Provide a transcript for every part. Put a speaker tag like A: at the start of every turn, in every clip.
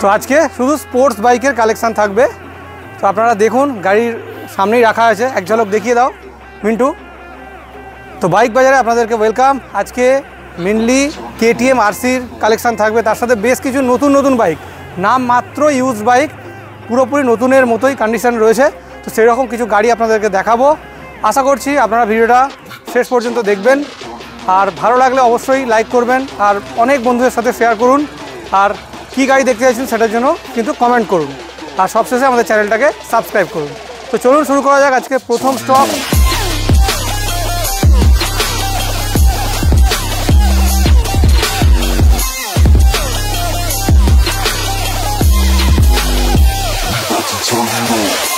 A: তো আজকে শুধু স্পোর্টস বাইকের কালেকশান থাকবে তো আপনারা দেখুন গাড়ির সামনেই রাখা আছে এক ঝলক দেখিয়ে দাও মিন্টু তো বাইক বাজারে আপনাদেরকে ওয়েলকাম আজকে মেনলি কেটিএম আরসির কালেকশান থাকবে তার সাথে বেশ কিছু নতুন নতুন বাইক নাম মাত্র ইউজ বাইক পুরোপুরি নতুনের মতোই কন্ডিশন রয়েছে তো সেরকম কিছু গাড়ি আপনাদেরকে দেখাবো আশা করছি আপনারা ভিডিওটা শেষ পর্যন্ত দেখবেন আর ভালো লাগলে অবশ্যই লাইক করবেন আর অনেক বন্ধুদের সাথে শেয়ার করুন আর কী গাড়ি দেখতে চাইছেন সেটার জন্য কিন্তু কমেন্ট করুন আর সবশেষে আমাদের চ্যানেলটাকে সাবস্ক্রাইব করুন তো চলুন শুরু করা যাক আজকে প্রথম স্টক Turn it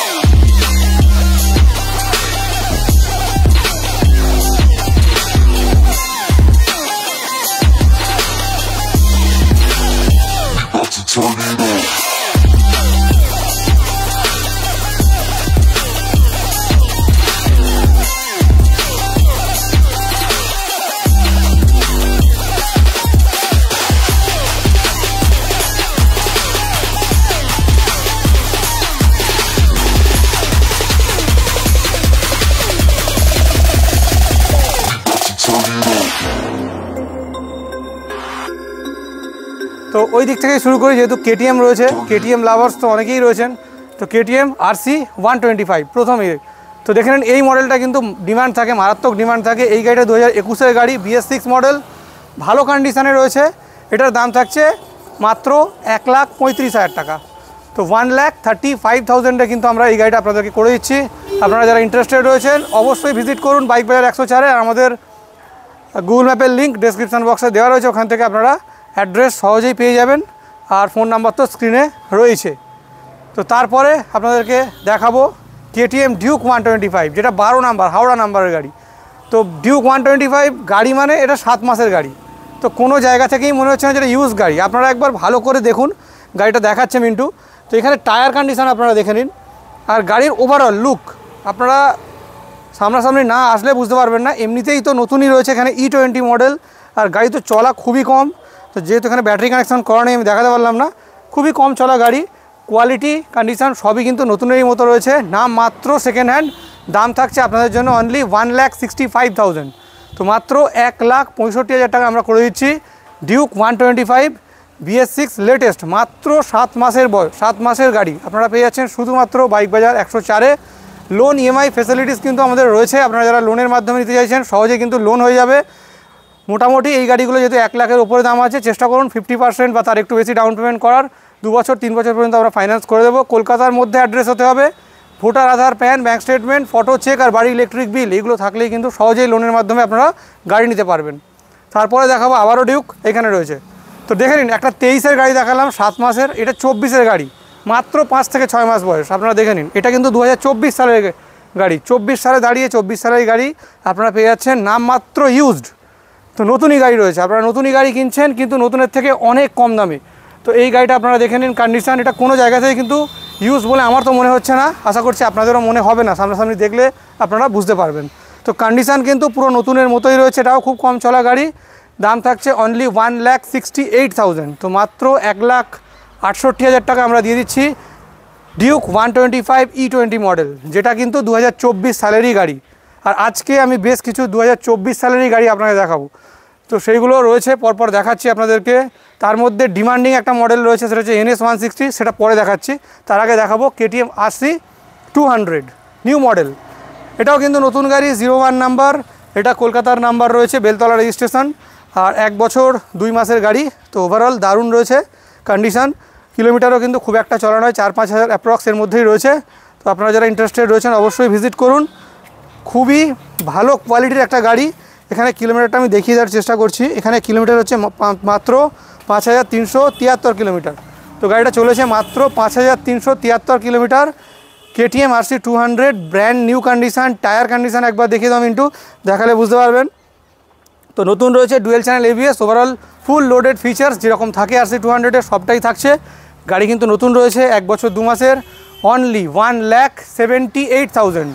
A: তো ওই দিক থেকে শুরু করি যেহেতু কেটিএম রয়েছে কেটিএম লাভার্স তো অনেকেই রয়েছেন তো KTM R C one twenty five প্রথমেই তো দেখে নেন এই মডেলটা কিন্তু ডিমান্ড থাকে মারাত্মক ডিমান্ড থাকে এই গাড়িটা দু হাজার একুশের গাড়ি বিএস সিক্স মডেল ভালো কন্ডিশানে রয়েছে এটার দাম থাকছে মাত্র এক লাখ পঁয়ত্রিশ হাজার টাকা তো ওয়ান লাখ থার্টি ফাইভ থাউজেন্ডে কিন্তু আমরা এই গাড়িটা আপনাদেরকে করে দিচ্ছি আপনারা যারা ইন্টারেস্টেড রয়েছেন অবশ্যই ভিজিট করুন বাইক বাজার একশো চারে আর আমাদের গুগল ম্যাপের লিঙ্ক ডিসক্রিপশান বক্সে দেওয়া রয়েছে ওখান থেকে আপনারা অ্যাড্রেস সহজেই পেয়ে যাবেন আর ফোন নাম্বার তো স্ক্রিনে রয়েছে তো তারপরে আপনাদেরকে দেখাবো KTM Duke one twenty five যেটা বারো নাম্বার হাওড়া নাম্বারের গাড়ি তো ডিউক ওয়ান টোয়েন্টি ফাইভ গাড়ি মানে এটা সাত মাসের গাড়ি তো কোনো জায়গা থেকেই মনে হচ্ছে না যেটা ইউজ গাড়ি আপনারা একবার ভালো করে দেখুন গাড়িটা দেখাচ্ছে মিন্টু তো এখানে টায়ার কন্ডিশান আপনারা দেখে নিন আর গাড়ির ওভারঅল লুক আপনারা সামনাসামনি না আসলে বুঝতে পারবেন না এমনিতেই তো নতুনই রয়েছে এখানে ই টোয়েন্টি মডেল আর গাড়ি তো চলা খুবই কম তো যেহেতু এখানে ব্যাটারি কানেকশন করা নেই আমি দেখাতে পারলাম না খুবই কম চলা গাড়ি কোয়ালিটি কন্ডিশান সবই কিন্তু নতুনেরই মতো রয়েছে নাম মাত্র সেকেন্ড হ্যান্ড দাম থাকছে আপনাদের জন্য only one lakh sixty five thousand তো মাত্র এক লাখ পঁয়ষট্টি হাজার টাকা আমরা করে দিচ্ছি Duke one twenty five BS six latest মাত্র সাত মাসের বয়স সাত মাসের গাড়ি আপনারা পেয়ে যাচ্ছেন শুধুমাত্র বাইক বাজার একশো চারে লোন ইএমআই ফেসিলিটিস কিন্তু আমাদের রয়েছে আপনারা যারা লোনের মাধ্যমে নিতে চাইছেন সহজে কিন্তু লোন হয়ে যাবে মোটামুটি এই গাড়িগুলো যেহেতু এক লাখের উপরে দাম আছে চেষ্টা করুন ফিফটি পার্সেন্ট বা তার একটু বেশি ডাউন পেমেন্ট করার দু বছর তিন বছর পর্যন্ত আমরা ফাইন্যান্স করে দেবো কলকাতার মধ্যে অ্যাড্রেস হতে হবে voter Aadhaar PAN bank statement photo check আর বাড়ির ইলেকট্রিক বিল এগুলো থাকলেই কিন্তু সহজেই লোনের মাধ্যমে আপনারা গাড়ি নিতে পারবেন তারপরে দেখাবো আবারও ডিউক এখানে রয়েছে তো দেখে নিন একটা তেইশের গাড়ি দেখালাম সাত মাসের এটা চব্বিশের গাড়ি মাত্র পাঁচ থেকে ছয় মাস বয়স আপনারা দেখে নিন এটা কিন্তু দু সালের গাড়ি চব্বিশ সালে দাঁড়িয়ে চব্বিশ সালের গাড়ি আপনারা পেয়ে যাচ্ছেন নাম মাত্র ইউজড তো নতুনই গাড়ি রয়েছে আপনারা নতুনই গাড়ি কিনছেন কিন্তু নতুনের থেকে অনেক কম দামে তো এই গাড়িটা আপনারা দেখে নিন কন্ডিশান এটা কোনো জায়গা থেকে কিন্তু ইউজ বলে আমার তো মনে হচ্ছে না আশা করছি আপনাদেরও মনে হবে না সামনাসামনি দেখলে আপনারা বুঝতে পারবেন তো কন্ডিশান কিন্তু পুরো নতুনের মতোই রয়েছে এটাও খুব কম চলা গাড়ি দাম থাকছে only one lakh sixty eight thousand তো মাত্র এক লাখ আটষট্টি হাজার টাকা আমরা দিয়ে দিচ্ছি Duke one twenty five E twenty model যেটা কিন্তু দু হাজার চব্বিশ সালেরই গাড়ি আর আজকে আমি বেশ কিছু দু হাজার চব্বিশ সালেরই গাড়ি আপনাকে দেখাবো তো সেইগুলো রয়েছে পরপর দেখাচ্ছি আপনাদেরকে তার মধ্যে ডিমান্ডিং একটা মডেল রয়েছে সেটা হচ্ছে এনএস ওয়ান সিক্সটি সেটা পরে দেখাচ্ছি তার আগে দেখাবো কেটিএম আশি টু হান্ড্রেড নিউ মডেল এটাও কিন্তু নতুন গাড়ি জিরো ওয়ান নাম্বার এটা কলকাতার নাম্বার রয়েছে বেলতলা রেজিস্ট্রেশন আর এক বছর দুই মাসের গাড়ি তো ওভারঅল দারুণ রয়েছে কন্ডিশান কিলোমিটারও কিন্তু খুব একটা চলা নয় চার পাঁচ হাজার অ্যাপ্রক্সের মধ্যেই রয়েছে তো আপনারা যারা ইন্টারেস্টেড রয়েছেন অবশ্যই ভিজিট করুন খুবই ভালো কোয়ালিটির একটা গাড়ি এখানে কিলোমিটারটা আমি দেখিয়ে দেওয়ার চেষ্টা করছি এখানে কিলোমিটার হচ্ছে মাত্র পাঁচ হাজার তিনশো তিয়াত্তর কিলোমিটার তো গাড়িটা চলেছে মাত্র পাঁচ হাজার তিনশো তিয়াত্তর kilometre KTM RC two hundred brand new condition tyre condition একবার দেখিয়ে দাম ইন্টু দেখালে বুঝতে পারবেন তো নতুন রয়েছে dual channel ABS overall full loaded features যেরকম থাকে আরসি টু হান্ড্রেডের সবটাই থাকছে গাড়ি কিন্তু নতুন রয়েছে এক বছর দু মাসের only one lakh seventy eight thousand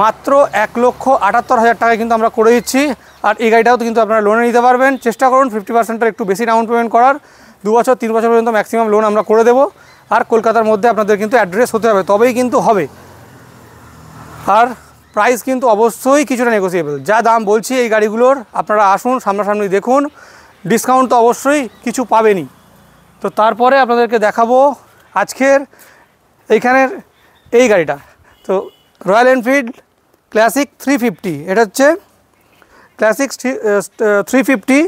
A: মাত্র এক লক্ষ আটাত্তর হাজার টাকায় কিন্তু আমরা করে দিচ্ছি আর এই গাড়িটাও কিন্তু আপনারা লোনে নিতে পারবেন চেষ্টা করুন ফিফটি পার্সেন্টের একটু বেশি ডাউন পেমেন্ট করার দু বছর তিন বছর পর্যন্ত ম্যাক্সিমাম লোন আমরা করে দেবো আর কলকাতার মধ্যে আপনাদের কিন্তু অ্যাড্রেস হতে হবে তবেই কিন্তু হবে আর প্রাইস কিন্তু অবশ্যই কিছুটা নেগোসিয়েবল যা দাম বলছি এই গাড়িগুলোর আপনারা আসুন সামনাসামনি দেখুন ডিসকাউন্ট তো অবশ্যই কিছু পাবেনই তো তারপরে আপনাদেরকে দেখাবো আজকের এইখানের এই গাড়িটা তো Royal Enfield Classic three fifty এটা হচ্ছে Classic three fifty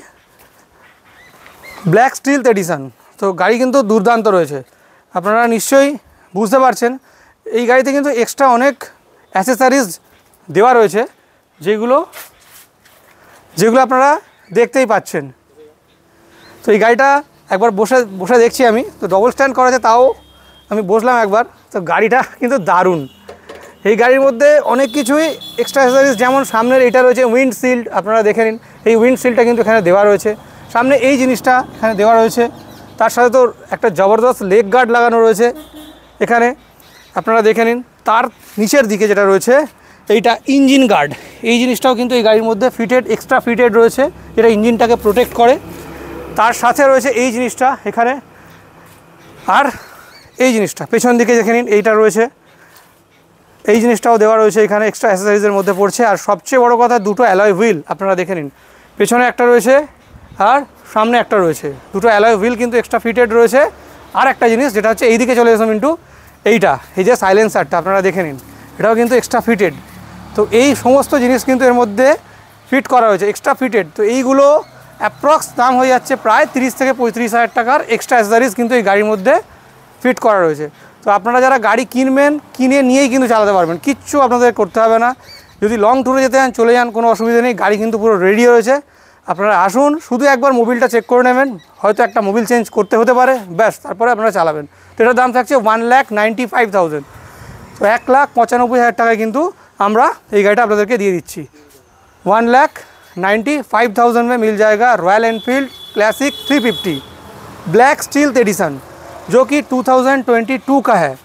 A: black steel edition তো গাড়ি কিন্তু দুর্দান্ত রয়েছে আপনারা নিশ্চয়ই বুঝতে পারছেন এই গাড়িতে কিন্তু এক্সট্রা অনেক অ্যাসেসারিজ দেওয়া রয়েছে যেগুলো যেগুলো আপনারা দেখতেই পাচ্ছেন তো এই গাড়িটা একবার বসে বসে দেখছি আমি তো ডবল স্ট্যান্ড করা আছে তাও আমি বসলাম একবার তো গাড়িটা কিন্তু দারুণ এই গাড়ির মধ্যে অনেক কিছুই এক্সট্রা অ্যাক্সেসরিজ যেমন সামনের এটা রয়েছে উইন্ড সিল্ড আপনারা দেখে নিন এই উইন্ড সিল্ডটা কিন্তু এখানে দেওয়া রয়েছে সামনে এই জিনিসটা এখানে দেওয়া রয়েছে তার সাথে তো একটা জবরদস্ত লেগ গার্ড লাগানো রয়েছে এখানে আপনারা দেখে নিন তার নিচের দিকে যেটা রয়েছে এইটা ইঞ্জিন গার্ড এই জিনিসটাও কিন্তু এই গাড়ির মধ্যে ফিটেড এক্সট্রা ফিটেড রয়েছে যেটা ইঞ্জিনটাকে প্রোটেক্ট করে তার সাথে রয়েছে এই জিনিসটা এখানে আর এই জিনিসটা পেছন দিকে দেখে নিন এইটা রয়েছে এই জিনিসটাও দেওয়া রয়েছে এখানে এক্সট্রা অ্যাসেসারিজের মধ্যে পড়ছে আর সবচেয়ে বড় কথা দুটো অ্যালয় হুইল আপনারা দেখে নিন পেছনে একটা রয়েছে আর সামনে একটা রয়েছে দুটো অ্যালয় হুইল কিন্তু এক্সট্রা ফিটেড রয়েছে আর একটা জিনিস যেটা হচ্ছে এইদিকে চলে এসলাম কিন্তু এইটা এই যে সাইলেন্সারটা আপনারা দেখে নিন এটাও কিন্তু এক্সট্রা ফিটেড তো এই সমস্ত জিনিস কিন্তু এর মধ্যে ফিট করা হয়েছে এক্সট্রা ফিটেড তো এইগুলো অ্যাপ্রক্স দাম হয়ে যাচ্ছে প্রায় তিরিশ থেকে পঁয়ত্রিশ হাজার টাকার এক্সট্রা অ্যাসেসারিজ কিন্তু এই গাড়ির মধ্যে ফিট করা রয়েছে তো আপনারা যারা গাড়ি কিনবেন কিনে নিয়েই কিন্তু চালাতে পারবেন কিচ্ছু আপনাদের করতে হবে না যদি লং ট্যুরে যেতে চান চলে যান কোনো অসুবিধা নেই গাড়ি কিন্তু পুরো রেডি রয়েছে আপনারা আসুন শুধু একবার মোবিলটা চেক করে নেবেন হয়তো একটা মোবিল চেঞ্জ করতে হতে পারে ব্যাস তারপরে আপনারা চালাবেন তো এটার দাম থাকছে one lakh ninety five thousand তো এক লাখ পঁচানব্বই হাজার টাকায় কিন্তু আমরা এই গাড়িটা আপনাদেরকে দিয়ে দিচ্ছি ওয়ান ল্যাখ নাইনটি ফাইভ থাউজেন্ডে মিল জায়গা Royal Enfield Classic three fifty black steel edition जो कि 2022 का है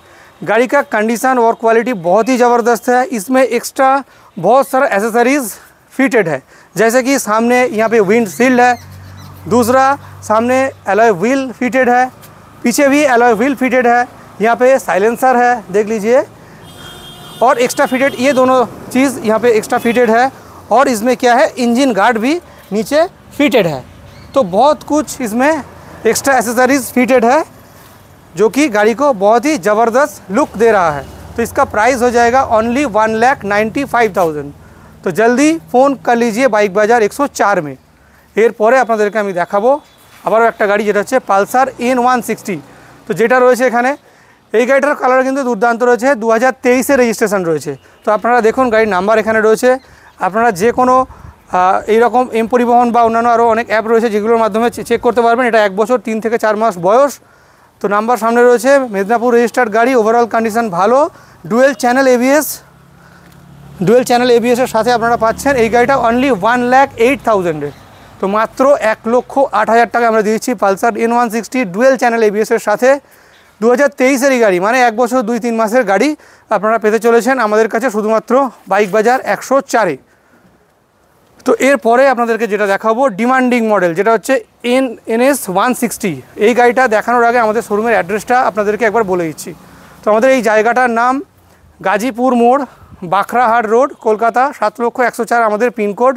A: गाड़ी का कंडीशन और क्वालिटी बहुत ही ज़बरदस्त है इसमें एक्स्ट्रा बहुत सारा एसेसरीज़ फिटेड है जैसे कि सामने यहाँ पे विंड शील्ड है दूसरा सामने एलॉय व्हील फिटेड है पीछे भी एलॉय व्हील फिटेड है यहाँ पे साइलेंसर है देख लीजिए और एक्स्ट्रा फिटेड ये दोनों चीज़ यहाँ पे एक्स्ट्रा फिटेड है और इसमें क्या है इंजन गार्ड भी नीचे फिटेड है तो बहुत कुछ इसमें एक्स्ट्रा एसेसरीज फिटेड है जो कि गाड़ी को बहुत ही जबरदस्त लुक दे रहा है तो इसका प्राइस हो जाएगा ओनली 195000 तो जल्दी फोन कर लीजिए बाइक बाजार 104 में एयरपोर है আপনাদেরকে আমি দেখাবো আরো একটা গাড়ি যেটা আছে पल्सर इन 160 तो যেটা রয়েছে এখানে এই গাড়িটার কালার কিন্তু दुर्दंत রয়েছে 2023 এ রেজিস্ট্রেশন রয়েছে তো আপনারা দেখুন গাড়ি নাম্বার এখানে রয়েছে আপনারা যে কোনো এই রকম এম পরিবহন বা অন্যান্য আরো অনেক অ্যাপ রয়েছে যেগুলোর মাধ্যমে চেক করতে পারবেন এটা 1 বছর 3 থেকে 4 মাস বয়স তো নাম্বার সামনে রয়েছে মেদিনীপুর রেজিস্টার্ড গাড়ি ওভারঅল কন্ডিশন ভালো dual channel ABS dual channel এবিএসের সাথে আপনারা পাচ্ছেন এই গাড়িটা অনলি ওয়ান ল্যাক এইট থাউজেন্ডে তো মাত্র এক লক্ষ আট হাজার টাকা আমরা দিয়েছি Pulsar N one sixty dual channel এবিএসের সাথে দু হাজার তেইশেরই গাড়ি মানে এক বছর দুই তিন মাসের গাড়ি আপনারা পেতে চলেছেন আমাদের কাছে শুধুমাত্র বাইক বাজার একশো চারে তো এরপরে আপনাদেরকে যেটা দেখাবো ডিমান্ডিং মডেল যেটা হচ্ছে এন এনএস ওয়ান সিক্সটি এই গাড়িটা দেখানোর আগে আমাদের শোরুমের অ্যাড্রেসটা আপনাদেরকে একবার বলে দিচ্ছি তো আমাদের এই জায়গাটার নাম গাজীপুর মোড় বাখরাহাট রোড কলকাতা সাত লক্ষ একশো চার আমাদের পিনকোড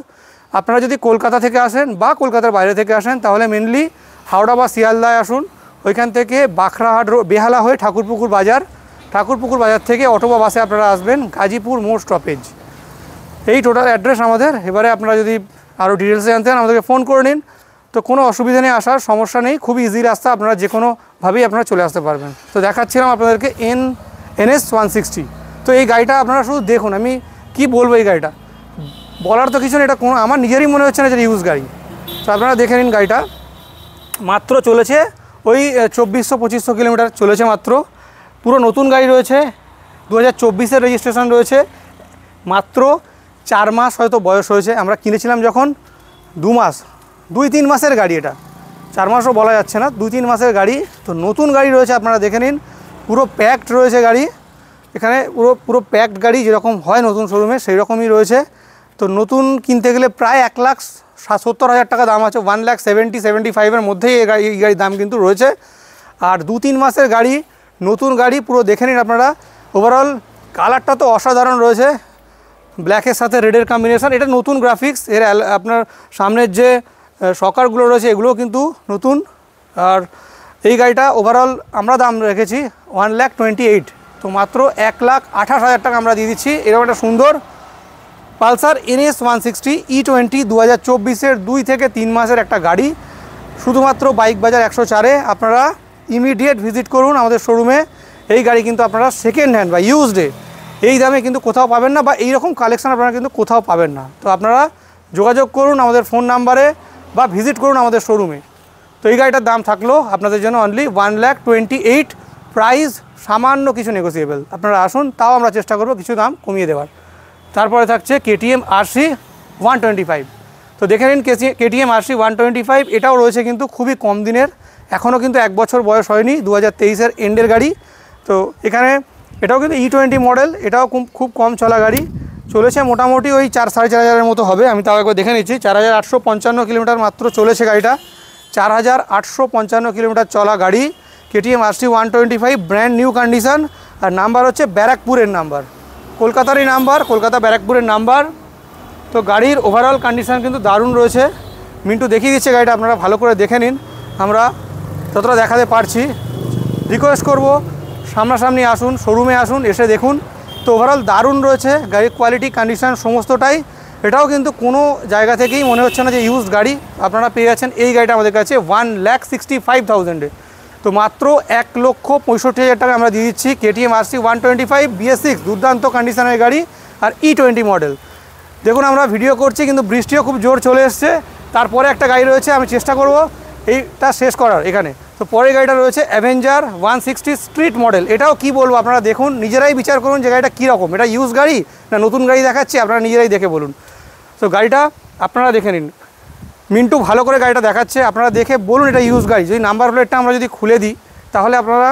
A: আপনারা যদি কলকাতা থেকে আসেন বা কলকাতার বাইরে থেকে আসেন তাহলে মেনলি হাওড়া বা শিয়ালদায় আসুন ওইখান থেকে বাখরাহাট রোড বেহালা হয়ে ঠাকুরপুকুর বাজার ঠাকুরপুকুর বাজার থেকে অটো বা বাসে আপনারা আসবেন গাজীপুর মোড় স্টপেজ এই টোটাল অ্যাড্রেস আমাদের এবারে আপনারা যদি আরও ডিটেলসে জানতে চান আমাদেরকে ফোন করে নিন তো কোনো অসুবিধা নেই আসার সমস্যা নেই খুবই ইজি রাস্তা আপনারা যে কোনোভাবেই আপনারা চলে আসতে পারবেন তো দেখাচ্ছিলাম আপনাদেরকে এন এনএস ওয়ান সিক্সটি তো এই গাড়িটা আপনারা শুধু দেখুন আমি কি বলবো এই গাড়িটা বলার তো কিছু না এটা কোনো আমার নিজেরই মনে হচ্ছে না যে ইউজ গাড়ি তো আপনারা দেখে নিন গাড়িটা মাত্র চলেছে ওই চব্বিশশো পঁচিশশো কিলোমিটার চলেছে মাত্র পুরো নতুন গাড়ি রয়েছে দু হাজার রেজিস্ট্রেশন রয়েছে মাত্র চার মাস হয়তো বয়স হয়েছে আমরা কিনেছিলাম যখন দু মাস দুই তিন মাসের গাড়ি এটা চার মাসও বলা যাচ্ছে না দুই তিন মাসের গাড়ি তো নতুন গাড়ি রয়েছে আপনারা দেখে নিন পুরো প্যাকড রয়েছে গাড়ি এখানে পুরো পুরো প্যাকড গাড়ি যেরকম হয় নতুন শোরুমে সেই রকমই রয়েছে তো নতুন কিনতে গেলে প্রায় এক লাখ সত্তর হাজার টাকা দাম আছে ওয়ান লাখ সেভেন্টি সেভেন্টি ফাইভের মধ্যেই এই গাড়ি এই গাড়ির দাম কিন্তু রয়েছে আর দু তিন মাসের গাড়ি নতুন গাড়ি পুরো দেখে নিন আপনারা ওভারঅল কালারটা তো অসাধারণ রয়েছে ব্ল্যাকের সাথে রেডের কম্বিনেশান এটা নতুন গ্রাফিক্স এর আপনার সামনের যে সকারগুলো রয়েছে এগুলো কিন্তু নতুন আর এই গাড়িটা ওভারঅল আমরা দাম রেখেছি ওয়ান ল্যাক টোয়েন্টি এইট তো মাত্র এক লাখ আঠাশ হাজার টাকা আমরা দিয়ে দিচ্ছি এরকম একটা সুন্দর Pulsar NS one sixty E twenty দু হাজার চব্বিশের দুই থেকে তিন মাসের একটা গাড়ি শুধুমাত্র বাইক বাজার একশো চারে আপনারা ইমিডিয়েট ভিজিট করুন আমাদের শোরুমে এই গাড়ি কিন্তু আপনারা সেকেন্ড হ্যান্ড বা ইউজডে এই দামে কিন্তু কোথাও পাবেন না বা এইরকম কালেকশান আপনারা কিন্তু কোথাও পাবেন না তো আপনারা যোগাযোগ করুন আমাদের ফোন নাম্বারে বা ভিজিট করুন আমাদের শোরুমে তো এই গাড়িটার দাম থাকলো আপনাদের জন্য only one lakh twenty eight price সামান্য কিছু নেগোসিয়েবল আপনারা আসুন তাও আমরা চেষ্টা করব কিছু দাম কমিয়ে দেওয়ার তারপরে থাকছে KTM RC one twenty five তো দেখে নিন KTM RC one twenty five এটাও রয়েছে কিন্তু খুবই কম দিনের এখনও কিন্তু এক বছর বয়স হয়নি দু হাজার তেইশের এন্ডের গাড়ি তো এখানে এটাও কিন্তু ই টোয়েন্টি মডেল এটাও খুব কম চলা গাড়ি চলেছে মোটামুটি ওই চার সাড়ে চার হাজারের মতো হবে আমি তাও একবার দেখে নিচ্ছি চার হাজার আটশো পঞ্চান্ন কিলোমিটার মাত্র চলেছে গাড়িটা চার হাজার আটশো পঞ্চান্ন কিলোমিটার চলা গাড়ি KTM RC one twenty five brand new condition আর নাম্বার হচ্ছে ব্যারাকপুরের নাম্বার কলকাতারই নাম্বার কলকাতা ব্যারাকপুরের নাম্বার তো গাড়ির ওভারঅল কন্ডিশান কিন্তু দারুণ রয়েছে মিন্টু দেখিয়ে দিচ্ছে গাড়িটা আপনারা ভালো করে দেখে নিন আমরা ততটা দেখাতে পারছি রিকোয়েস্ট করবো সামনাসামনি আসুন শোরুমে আসুন এসে দেখুন তো ওভারঅল দারুণ রয়েছে গাড়ির কোয়ালিটি কন্ডিশান সমস্তটাই এটাও কিন্তু কোনো জায়গা থেকেই মনে হচ্ছে না যে ইউজ গাড়ি আপনারা পেয়ে যাচ্ছেন এই গাড়িটা আমাদের কাছে ওয়ান ল্যাক সিক্সটি ফাইভ থাউজেন্ডে তো মাত্র এক লক্ষ পঁয়ষট্টি হাজার টাকা আমরা দিয়ে দিচ্ছি KTM RC one twenty five BS six দুর্দান্ত কন্ডিশনের গাড়ি আর ই টোয়েন্টি মডেল দেখুন আমরা ভিডিও করছি কিন্তু বৃষ্টিও খুব জোর চলে এসছে তারপরে একটা গাড়ি রয়েছে আমি চেষ্টা করব এইটা শেষ করার এখানে তো পরের গাড়িটা রয়েছে Avenger one sixty street model এটাও কি বলবো আপনারা দেখুন নিজেরাই বিচার করুন যে গাড়িটা কীরকম এটা ইউজ গাড়ি না নতুন গাড়ি দেখাচ্ছি আপনারা নিজেরাই দেখে বলুন তো গাড়িটা আপনারা দেখে নিন মিন্টু ভালো করে গাড়িটা দেখাচ্ছে আপনারা দেখে বলুন এটা ইউজ গাড়ি যদি নাম্বার প্লেটটা আমরা যদি খুলে দিই তাহলে আপনারা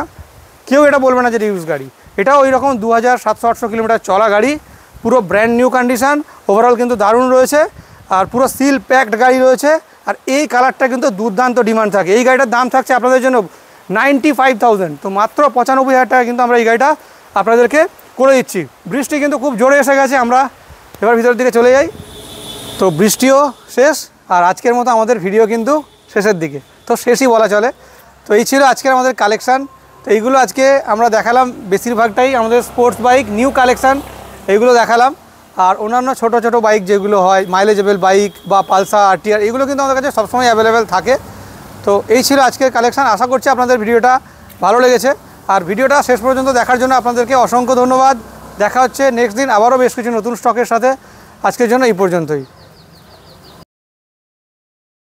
A: কেউ এটা বলবে না যে এটা ইউজ গাড়ি এটাও ওই রকম দু হাজার সাতশো আটশো কিলোমিটার চলা গাড়ি পুরো ব্র্যান্ড নিউ কন্ডিশান ওভারঅল কিন্তু দারুণ রয়েছে আর পুরো সিল প্যাকড গাড়ি রয়েছে আর এই কালারটা কিন্তু দুর্দান্ত ডিমান্ড থাকে এই গাড়িটার দাম থাকছে আপনাদের জন্য নাইনটি ফাইভ তো মাত্র পঁচানব্বই হাজার টাকা কিন্তু আমরা এই গাড়িটা আপনাদেরকে করে দিচ্ছি বৃষ্টি কিন্তু খুব জোরে এসে গেছে আমরা এবার ভিতরের দিকে চলে যাই তো বৃষ্টিও শেষ আর আজকের মতো আমাদের ভিডিও কিন্তু শেষের দিকে তো শেষই বলা চলে তো এই ছিল আজকের আমাদের কালেকশান তো এইগুলো আজকে আমরা দেখালাম বেশিরভাগটাই আমাদের স্পোর্টস বাইক নিউ কালেকশান এইগুলো দেখালাম আর অন্যান্য ছোট ছোট বাইক যেগুলো হয় মাইলেজেবল বাইক বা পালসার আরটিআর এগুলো কিন্তু আমাদের কাছে সবসময় অ্যাভেলেবেল থাকে তো এই ছিল আজকের কালেকশান আশা করছি আপনাদের ভিডিওটা ভালো লেগেছে আর ভিডিওটা শেষ পর্যন্ত দেখার জন্য আপনাদেরকে অসংখ্য ধন্যবাদ দেখা হচ্ছে নেক্সট দিন আবারও বেশ কিছু নতুন স্টকের সাথে আজকের জন্য এই পর্যন্তই